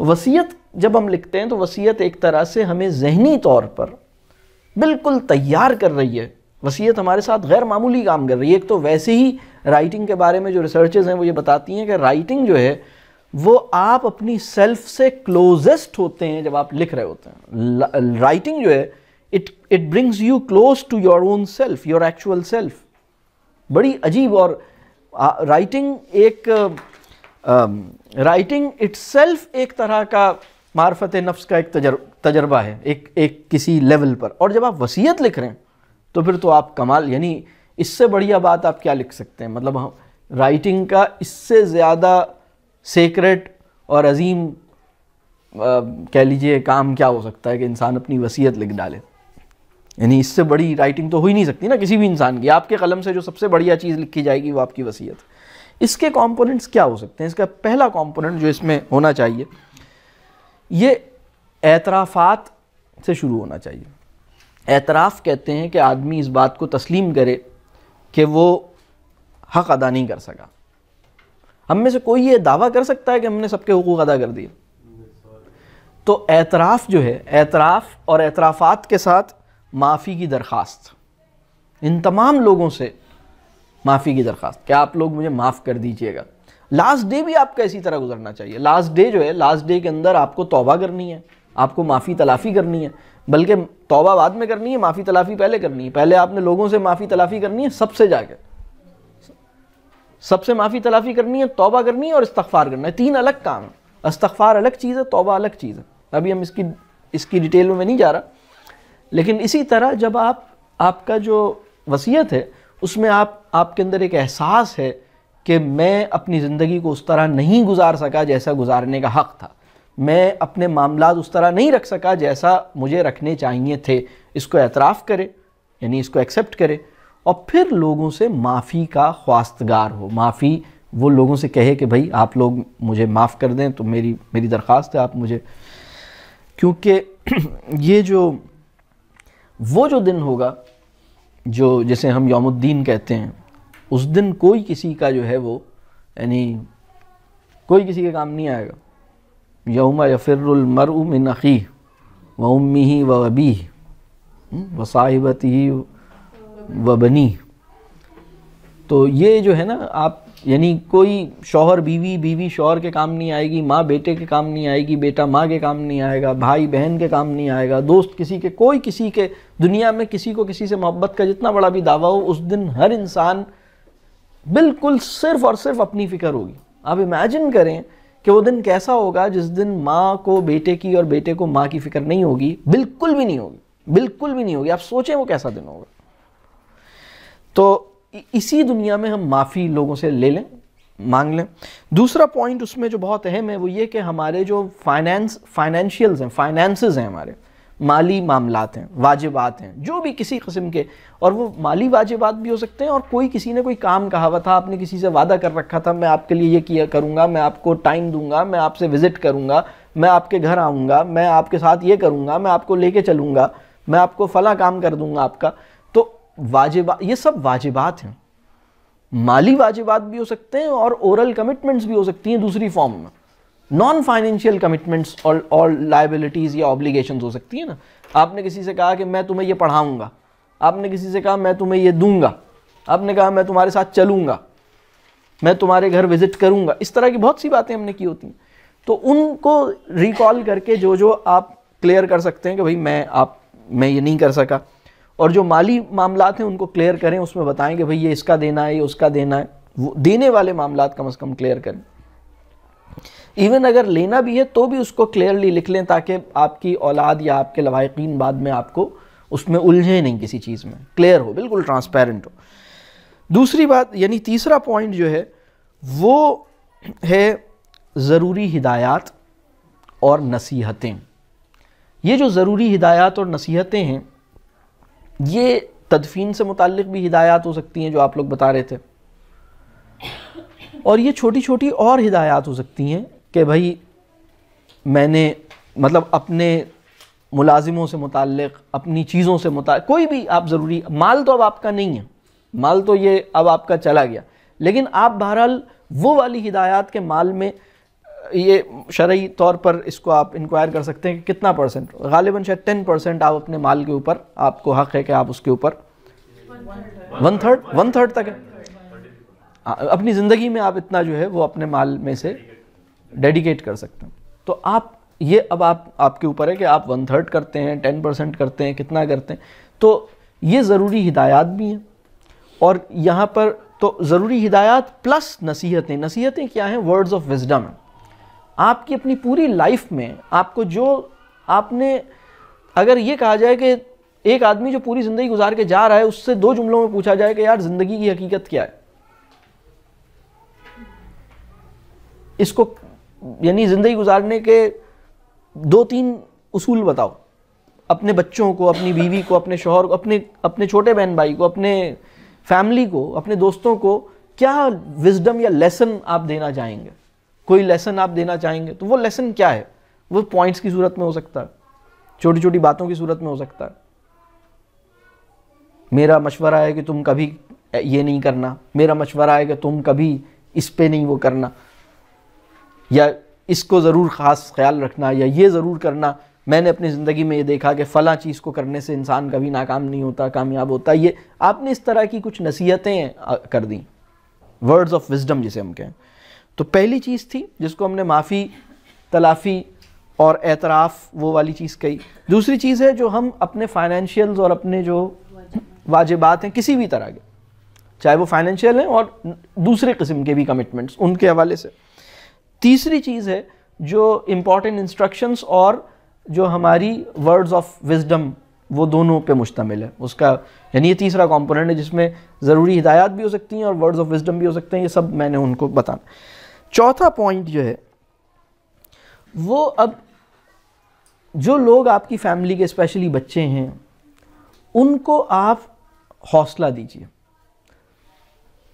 वसीयत जब हम लिखते हैं तो वसीयत एक तरह से हमें जहनी तौर पर बिल्कुल तैयार कर रही है वसीयत हमारे साथ गैर मामूली काम कर रही है एक तो वैसे ही राइटिंग के बारे में जो रिसर्चेज हैं वो ये बताती हैं कि राइटिंग जो है वो आप अपनी सेल्फ से क्लोजेस्ट होते हैं जब आप लिख रहे होते हैं राइटिंग जो है it it brings you close to your own self your actual self बड़ी अजीब और राइटिंग एक राइटिंग um, सेल्फ एक तरह का मार्फत नफ्स का एक तजर, तजर्बा है एक एक किसी लेवल पर और जब आप वसीयत लिख रहे हैं तो फिर तो आप कमाल यानी इससे बढ़िया बात आप क्या लिख सकते हैं मतलब हम राइटिंग का इससे ज़्यादा सेक्रेट और अजीम आ, uh, कह लीजिए काम क्या हो सकता है कि इंसान अपनी वसीयत लिख डाले यानी इससे बड़ी राइटिंग तो हो ही नहीं सकती ना किसी भी इंसान की आपके कलम से जो सबसे बढ़िया चीज़ लिखी जाएगी वो आपकी वसीयत इसके कंपोनेंट्स क्या हो सकते हैं इसका पहला कंपोनेंट जो इसमें होना चाहिए ये एतराफ़ात से शुरू होना चाहिए एतराफ़ कहते हैं कि आदमी इस बात को तस्लीम करे कि वो हक़ अदा नहीं कर सका हम में से कोई ये दावा कर सकता है कि हमने सबके हकूक़ अदा कर दिए तो एतराफ़ जो है एतराफ़ और एतराफ़ात के साथ माफ़ी की दरख्वास्त इन तमाम लोगों से माफ़ी की दरख्वास्त क्या आप लोग मुझे माफ़ कर दीजिएगा लास्ट डे भी आपका इसी तरह गुजरना चाहिए लास्ट डे जो है लास्ट डे के अंदर आपको तौबा करनी है आपको माफ़ी तलाफ़ी करनी है बल्कि तौबा बाद में करनी है माफ़ी तलाफ़ी पहले करनी है पहले आपने लोगों से माफ़ी तलाफ़ी करनी है सबसे जाकर सबसे माफ़ी तलाफ़ी करनी है तौबा करनी है और इस्तफ़ार करना है तीन अलग काम है इस्तफ़ार अलग चीज़ है तौबा अलग चीज़ है अभी हम इसकी इसकी डिटेल में नहीं जा रहा लेकिन इसी तरह जब आप आपका जो वसीयत है उसमें आप आपके अंदर एक एहसास है कि मैं अपनी ज़िंदगी को उस तरह नहीं गुजार सका जैसा गुजारने का हक़ था मैं अपने मामला उस तरह नहीं रख सका जैसा मुझे रखने चाहिए थे इसको एतराफ़ करें यानी इसको एक्सेप्ट करें और फिर लोगों से माफ़ी का ख्वास्तगार हो माफ़ी वो लोगों से कहे कि भाई आप लोग मुझे माफ़ कर दें तो मेरी मेरी दरख्वास्त है आप मुझे क्योंकि ये जो वो जो दिन होगा जो जैसे हम यौमुद्दीन कहते हैं उस दिन कोई किसी का जो है वो यानी कोई किसी के काम नहीं आएगा यौम यफ़िरमर मिन नख़ी व उम्मी ही व अबी हम्म, व साहिबती व बनी तो ये जो है ना आप यानी कोई शोहर बीवी बीवी शोहर के काम नहीं आएगी माँ बेटे के काम नहीं आएगी बेटा माँ के काम नहीं आएगा भाई बहन के काम नहीं आएगा दोस्त किसी के कोई किसी के दुनिया में किसी को किसी से मोहब्बत का जितना बड़ा भी दावा हो उस दिन हर इंसान बिल्कुल सिर्फ और सिर्फ अपनी फ़िक्र होगी आप इमेजिन करें कि वो दिन कैसा होगा जिस दिन माँ को बेटे की और बेटे को माँ की फ़िक्र नहीं होगी बिल्कुल भी नहीं होगी बिल्कुल भी नहीं होगी आप सोचें वो कैसा दिन होगा तो इसी दुनिया में हम माफ़ी लोगों से ले लें मांग लें दूसरा पॉइंट उसमें जो बहुत अहम है वो ये कि हमारे जो फाइनेंस फाइनेंशियल्स हैं फाइनेंसेस हैं हमारे माली मामला हैं वाजिबात हैं जो भी किसी कस्म के और वो माली वाजिबात भी हो सकते हैं और कोई किसी ने कोई काम कहा हुआ था आपने किसी से वादा कर रखा था मैं आपके लिए ये किया करूँगा मैं आपको टाइम दूंगा मैं आपसे विज़िट करूँगा मैं आपके घर आऊँगा मैं आपके साथ ये करूँगा मैं आपको ले चलूँगा मैं आपको फ़ला काम कर दूँगा आपका तो वाजिबा ये सब वाजिबात हैं माली वाजिबात भी हो सकते हैं और ओरल कमिटमेंट्स भी हो सकती हैं दूसरी फॉर्म में नॉन फाइनेंशियल कमिटमेंट्स और और लाइबिलिटीज़ या ऑब्लिगेशन हो सकती है ना आपने किसी से कहा कि मैं तुम्हें ये पढ़ाऊँगा आपने किसी से कहा मैं तुम्हें ये दूंगा आपने कहा मैं तुम्हारे साथ चलूँगा मैं तुम्हारे घर विज़िट करूँगा इस तरह की बहुत सी बातें हमने की होती हैं तो उनको रिकॉल करके जो जो आप क्लियर कर सकते हैं कि भाई मैं आप मैं ये नहीं कर सका और जो माली मामला हैं उनको क्लियर करें उसमें बताएं कि भाई ये इसका देना है ये उसका देना है वो देने वाले मामला कम अज़ कम क्लियर करें इवन अगर लेना भी है तो भी उसको क्लियरली लिख लें ताकि आपकी औलाद या आपके लवाकिन बाद में आपको उसमें उलझे नहीं किसी चीज़ में क्लियर हो बिल्कुल ट्रांसपेरेंट हो दूसरी बात यानी तीसरा पॉइंट जो है वो है ज़रूरी हिदायत और नसीहतें ये जो ज़रूरी हिदायत और नसीहतें हैं ये तदफीन से मुतल भी हिदायत हो सकती हैं जो आप लोग बता रहे थे और ये छोटी छोटी और हिदायत हो सकती हैं कि भाई मैंने मतलब अपने मुलाजिमों से मुतक अपनी चीज़ों से मुता कोई भी आप ज़रूरी माल तो अब आपका नहीं है माल तो ये अब आपका चला गया लेकिन आप बहरहाल वो वाली हिदायत के माल में ये शरय तौर पर इसको आप इंक्वायर कर सकते हैं कि कितना परसेंट गालिबा शायद टेन परसेंट आप अपने माल के ऊपर आपको हक़ है कि आप उसके ऊपर वन थर्ड वन थर्ड तक है हाँ, अपनी ज़िंदगी में आप इतना जो है वो अपने माल में से डेडिकेट कर सकते हैं तो आप ये अब आप आपके ऊपर है कि आप वन थर्ड करते हैं टेन परसेंट करते हैं कितना करते हैं तो ये ज़रूरी हिदायत भी हैं और यहाँ पर तो ज़रूरी हिदायत प्लस नसीहतें नसीहतें क्या हैं वर्ड्स ऑफ विजडम आपकी अपनी पूरी लाइफ में आपको जो आपने अगर ये कहा जाए कि एक आदमी जो पूरी ज़िंदगी गुजार के जा रहा है उससे दो जुमलों में पूछा जाए कि यार ज़िंदगी की हकीकत क्या है इसको यानी ज़िंदगी गुजारने के दो तीन उसूल बताओ अपने बच्चों को अपनी बीवी को अपने शोहर को अपने अपने छोटे बहन भाई को अपने फैमिली को अपने दोस्तों को क्या विजडम या लेसन आप देना चाहेंगे कोई लेसन आप देना चाहेंगे तो वो लेसन क्या है वो पॉइंट्स की सूरत में हो सकता है छोटी छोटी बातों की सूरत में हो सकता है मेरा मशवरा है कि तुम कभी ये नहीं करना मेरा मशवरा है कि तुम कभी इस पर नहीं वो करना या इसको ज़रूर ख़ास ख्याल रखना या ये ज़रूर करना मैंने अपनी ज़िंदगी में ये देखा कि फ़लाँ चीज़ को करने से इंसान कभी नाकाम नहीं होता कामयाब होता ये आपने इस तरह की कुछ नसीहतें कर दी वर्ड्स ऑफ विजडम जिसे हम कहें तो पहली चीज़ थी जिसको हमने माफ़ी तलाफ़ी और एतराफ़ वो वाली चीज़ कही दूसरी चीज़ है जो हम अपने फाइनेंशियल्स और अपने जो वाजिबात हैं किसी भी तरह के चाहे वो फाइनेंशियल हैं और दूसरे किस्म के भी कमिटमेंट्स उनके हवाले से तीसरी चीज़ है जो इम्पॉर्टेंट इंस्ट्रक्शंस और जो हमारी वर्ड्स ऑफ विजडम वो दोनों पे मुश्तमिल है उसका यानी ये तीसरा कॉम्पोनेंट है जिसमें ज़रूरी हिदायत भी हो सकती हैं और वर्ड्स ऑफ विजडम भी हो सकते हैं ये सब मैंने उनको बताना चौथा पॉइंट जो है वो अब जो लोग आपकी फैमिली के स्पेशली बच्चे हैं उनको आप हौसला दीजिए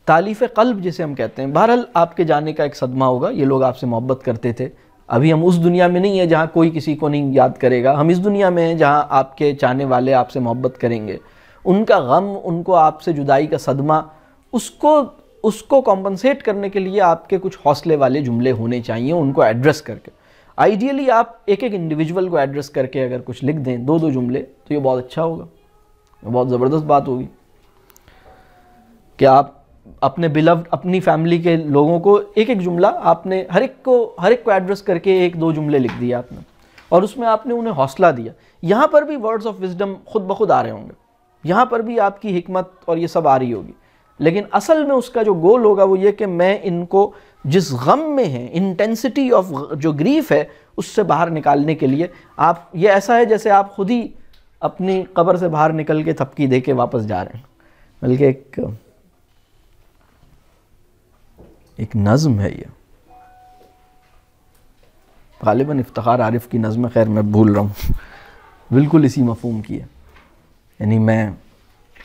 तालीफ़ कल्ब जिसे हम कहते हैं बहरहाल आपके जाने का एक सदमा होगा ये लोग आपसे मोहब्बत करते थे अभी हम उस दुनिया में नहीं है जहाँ कोई किसी को नहीं याद करेगा हम इस दुनिया में हैं जहाँ आपके चाहने वाले आपसे मोहब्बत करेंगे उनका गम उनको आपसे जुदाई का सदमा उसको उसको कॉम्पनसेट करने के लिए आपके कुछ हौसले वाले जुमले होने चाहिए उनको एड्रेस करके आइडियली आप एक एक इंडिविजुअल को एड्रेस करके अगर कुछ लिख दें दो दो जुमले तो ये बहुत अच्छा होगा बहुत ज़बरदस्त बात होगी कि आप अपने बिलव्ड अपनी फैमिली के लोगों को एक एक जुमला आपने हर एक को हर एक को एड्रेस करके एक दो जुमले लिख दिए आपने और उसमें आपने उन्हें हौसला दिया यहाँ पर भी वर्ड्स ऑफ विजडम खुद ब खुद आ रहे होंगे यहाँ पर भी आपकी हमत और ये सब आ रही होगी लेकिन असल में उसका जो गोल होगा वो ये कि मैं इनको जिस गम में है इंटेंसिटी ऑफ जो ग्रीफ है उससे बाहर निकालने के लिए आप ये ऐसा है जैसे आप खुद ही अपनी कब्र से बाहर निकल के थपकी दे के वापस जा रहे हैं बल्कि एक एक नज़म है ये गालिबा इफ्तार आरिफ की नज़म खैर मैं भूल रहा हूँ बिल्कुल इसी मफहम की है यानी मैं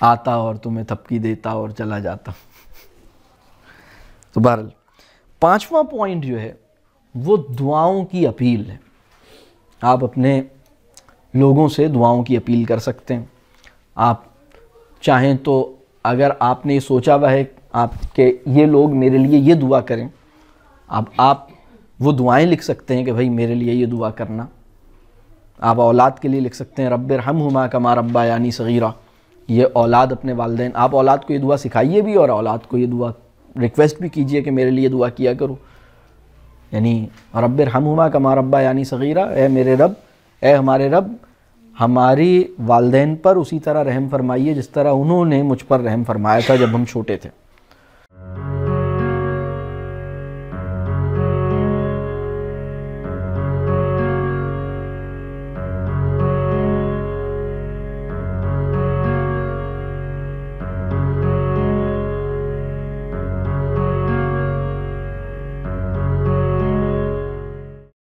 आता और तुम्हें थपकी देता और चला जाता तो बहरल पाँचवा पॉइंट जो है वो दुआओं की अपील है आप अपने लोगों से दुआओं की अपील कर सकते हैं आप चाहें तो अगर आपने सोचा हुआ है आपके ये लोग मेरे लिए ये दुआ करें अब आप वो दुआएं लिख सकते हैं कि भाई मेरे लिए ये दुआ करना आप औलाद के लिए लिख सकते हैं रब्बर हम हुमा कमा रब्बा यानी सगीरा ये औलाद अपने वालदेन आप औलाद को ये दुआ सिखाइए भी और औलाद को ये दुआ रिक्वेस्ट भी कीजिए कि मेरे लिए दुआ किया करो यानी रब्बर हम हुमा कमा रब्बा यानी सगीरा ए मेरे रब ए हमारे रब हमारी वालदेन पर उसी तरह रहम फरमाइए जिस तरह उन्होंने मुझ पर रहम फरमाया था जब हम छोटे थे